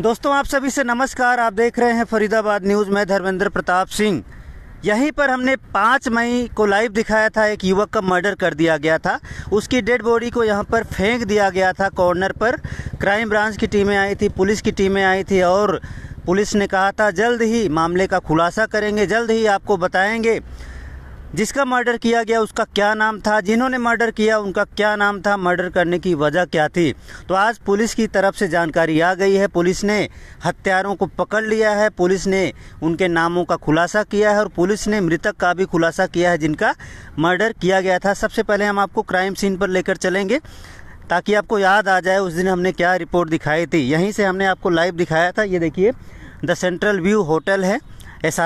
दोस्तों आप सभी से नमस्कार आप देख रहे हैं फरीदाबाद न्यूज़ में धर्मेंद्र प्रताप सिंह यहीं पर हमने पाँच मई को लाइव दिखाया था एक युवक का मर्डर कर दिया गया था उसकी डेड बॉडी को यहाँ पर फेंक दिया गया था कॉर्नर पर क्राइम ब्रांच की टीमें आई थी पुलिस की टीमें आई थी और पुलिस ने कहा था जल्द ही मामले का खुलासा करेंगे जल्द ही आपको बताएँगे जिसका मर्डर किया गया उसका क्या नाम था जिन्होंने मर्डर किया उनका क्या नाम था मर्डर करने की वजह क्या थी तो आज पुलिस की तरफ से जानकारी आ गई है पुलिस ने हत्यारों को पकड़ लिया है पुलिस ने उनके नामों का खुलासा किया है और पुलिस ने मृतक का भी खुलासा किया है जिनका मर्डर किया गया था सबसे पहले हम आपको क्राइम सीन पर लेकर चलेंगे ताकि आपको याद आ जाए उस दिन हमने क्या रिपोर्ट दिखाई थी यहीं से हमने आपको लाइव दिखाया था ये देखिए द सेंट्रल व्यू होटल है एस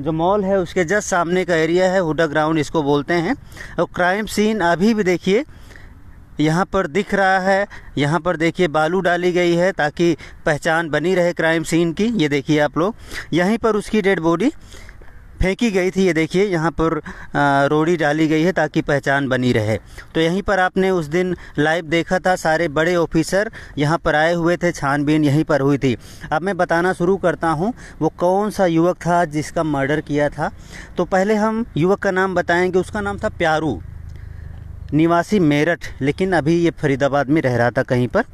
जो मॉल है उसके जस्ट सामने का एरिया है हुडा ग्राउंड इसको बोलते हैं और क्राइम सीन अभी भी देखिए यहाँ पर दिख रहा है यहाँ पर देखिए बालू डाली गई है ताकि पहचान बनी रहे क्राइम सीन की ये देखिए आप लोग यहीं पर उसकी डेड बॉडी फेंकी गई थी ये देखिए यहाँ पर रोड़ी डाली गई है ताकि पहचान बनी रहे तो यहीं पर आपने उस दिन लाइव देखा था सारे बड़े ऑफिसर यहाँ पर आए हुए थे छानबीन यहीं पर हुई थी अब मैं बताना शुरू करता हूँ वो कौन सा युवक था जिसका मर्डर किया था तो पहले हम युवक का नाम बताएंगे उसका नाम था प्यारू निवासी मेरठ लेकिन अभी ये फरीदाबाद में रह रहा था कहीं पर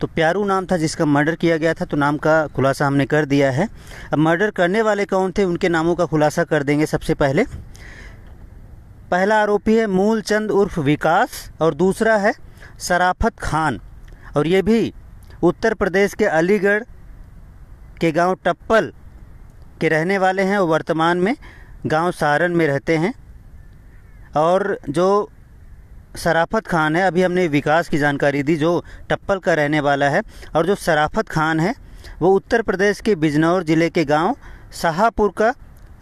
तो प्यारू नाम था जिसका मर्डर किया गया था तो नाम का खुलासा हमने कर दिया है अब मर्डर करने वाले कौन थे उनके नामों का खुलासा कर देंगे सबसे पहले पहला आरोपी है मूल चंद उर्फ विकास और दूसरा है सराफत खान और ये भी उत्तर प्रदेश के अलीगढ़ के गांव टप्पल के रहने वाले हैं वो वर्तमान में गांव सारण में रहते हैं और जो सराफत खान है अभी हमने विकास की जानकारी दी जो टप्पल का रहने वाला है और जो सराफत खान है वो उत्तर प्रदेश के बिजनौर ज़िले के गांव शाहपुर का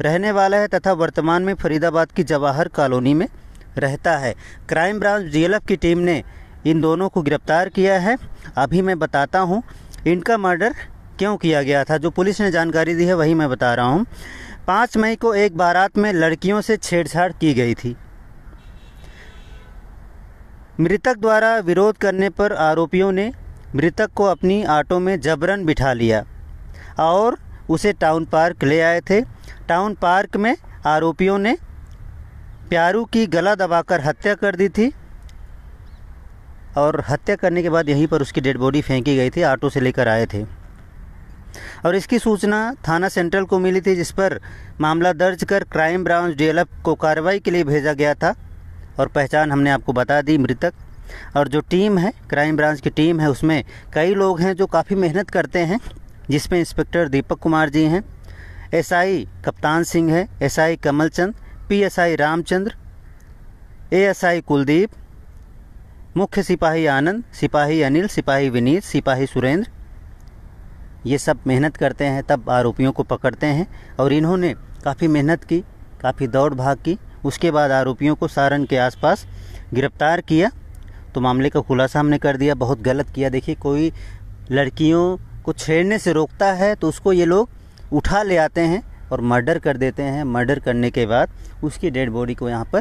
रहने वाला है तथा वर्तमान में फरीदाबाद की जवाहर कॉलोनी में रहता है क्राइम ब्रांच डीएलएफ की टीम ने इन दोनों को गिरफ्तार किया है अभी मैं बताता हूँ इनका मर्डर क्यों किया गया था जो पुलिस ने जानकारी दी है वही मैं बता रहा हूँ पाँच मई को एक बारात में लड़कियों से छेड़छाड़ की गई थी मृतक द्वारा विरोध करने पर आरोपियों ने मृतक को अपनी ऑटो में जबरन बिठा लिया और उसे टाउन पार्क ले आए थे टाउन पार्क में आरोपियों ने प्यारू की गला दबाकर हत्या कर दी थी और हत्या करने के बाद यहीं पर उसकी डेड बॉडी फेंकी गई थी ऑटो से लेकर आए थे और इसकी सूचना थाना सेंट्रल को मिली थी जिस पर मामला दर्ज कर क्राइम ब्रांच डीएलएफ को कार्रवाई के लिए भेजा गया था और पहचान हमने आपको बता दी मृतक और जो टीम है क्राइम ब्रांच की टीम है उसमें कई लोग हैं जो काफ़ी मेहनत करते हैं जिसमें इंस्पेक्टर दीपक कुमार जी हैं एसआई कप्तान सिंह है SI Kamal Chand PSI Ramchandra ASI Kuldeep मुख्य सिपाही आनंद सिपाही अनिल सिपाही विनीत सिपाही सुरेंद्र ये सब मेहनत करते हैं तब आरोपियों को पकड़ते हैं और इन्होंने काफ़ी मेहनत की काफ़ी दौड़ भाग की उसके बाद आरोपियों को सारण के आसपास गिरफ्तार किया तो मामले का खुलासा हमने कर दिया बहुत गलत किया देखिए कोई लड़कियों को छेड़ने से रोकता है तो उसको ये लोग उठा ले आते हैं और मर्डर कर देते हैं मर्डर करने के बाद उसकी डेड बॉडी को यहाँ पर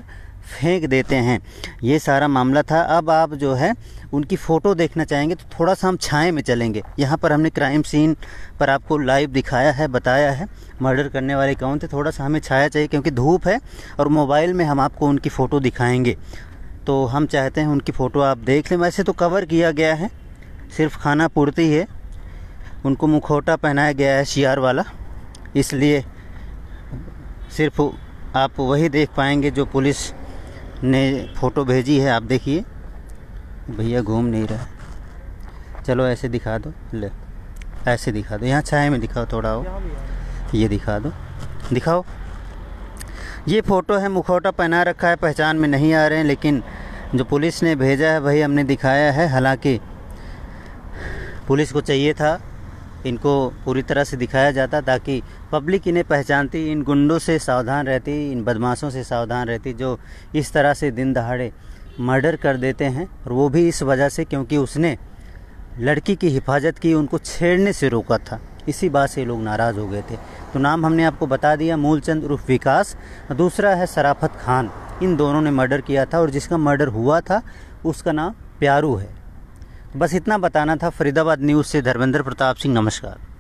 फेंक देते हैं ये सारा मामला था अब आप जो है उनकी फ़ोटो देखना चाहेंगे तो थोड़ा सा हम छाए में चलेंगे यहाँ पर हमने क्राइम सीन पर आपको लाइव दिखाया है बताया है मर्डर करने वाले कौन थे थोड़ा सा हमें छाया चाहिए क्योंकि धूप है और मोबाइल में हम आपको उनकी फ़ोटो दिखाएंगे तो हम चाहते हैं उनकी फ़ोटो आप देख लें वैसे तो कवर किया गया है सिर्फ खाना पूर्ति है उनको मुखौटा पहनाया गया है शियार वाला इसलिए सिर्फ आप वही देख पाएंगे जो पुलिस ने फ़ोटो भेजी है आप देखिए भैया घूम नहीं रहा चलो ऐसे दिखा दो ले ऐसे दिखा दो यहाँ छाया में दिखाओ थोड़ा हो ये दिखा दो दिखाओ ये फ़ोटो है मुखौटा पहना रखा है पहचान में नहीं आ रहे हैं लेकिन जो पुलिस ने भेजा है वही हमने दिखाया है हालांकि पुलिस को चाहिए था इनको पूरी तरह से दिखाया जाता ताकि पब्लिक इन्हें पहचानती इन गुंडों से सावधान रहती इन बदमाशों से सावधान रहती जो इस तरह से दिन दहाड़े मर्डर कर देते हैं और वो भी इस वजह से क्योंकि उसने लड़की की हिफाजत की उनको छेड़ने से रोका था इसी बात से लोग नाराज़ हो गए थे तो नाम हमने आपको बता दिया मूलचंद उर्फ विकास दूसरा है सराफत खान इन दोनों ने मर्डर किया था और जिसका मर्डर हुआ था उसका नाम प्यारू है बस इतना बताना था फरीदाबाद न्यूज़ से धर्मेंद्र प्रताप सिंह नमस्कार